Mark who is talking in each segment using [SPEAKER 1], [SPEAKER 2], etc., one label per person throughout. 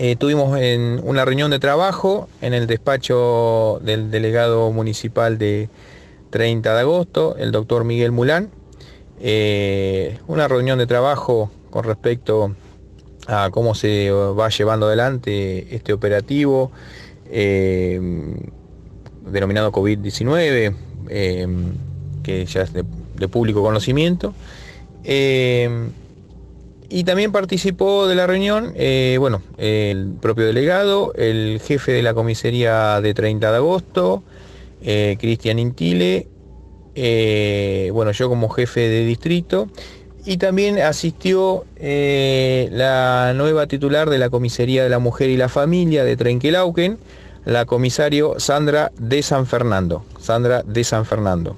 [SPEAKER 1] Eh, tuvimos una reunión de trabajo en el despacho del delegado municipal de 30 de agosto, el doctor Miguel Mulán. Eh, una reunión de trabajo con respecto a cómo se va llevando adelante este operativo eh, denominado COVID-19, que ya es de público conocimiento. Y también participó de la reunión, eh, bueno, el propio delegado, el jefe de la comisaría de 30 de agosto, eh, Cristian Intile, eh, bueno, yo como jefe de distrito, y también asistió la nueva titular de la comisaría de la mujer y la familia de Trenquelauquen, la comisario Sandra de San Fernando. Sandra de San Fernando.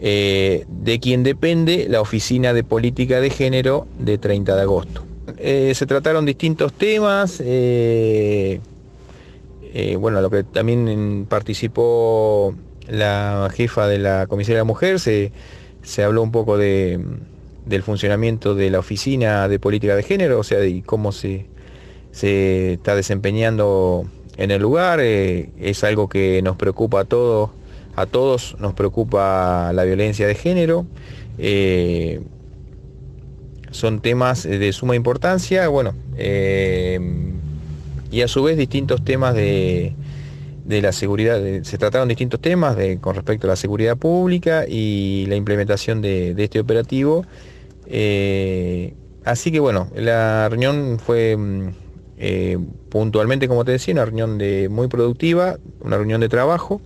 [SPEAKER 1] Eh, de quien depende la Oficina de Política de Género de 30 de agosto. Eh, se trataron distintos temas, bueno, eh, bueno, lo que también participó la jefa de la comisaría de la Mujer, se, habló un poco de, del funcionamiento de la Oficina de Política de Género, o sea, de cómo se, está desempeñando en el lugar. es algo que nos preocupa a todos a todos nos preocupa la violencia de género. Eh, son temas de suma importancia, bueno, eh, y a su vez distintos temas de, la seguridad, se trataron distintos temas con respecto a la seguridad pública y la implementación de, este operativo. Eh, así que bueno, la reunión fue mm, puntualmente, como te decía, una reunión de, muy productiva, una reunión de trabajo.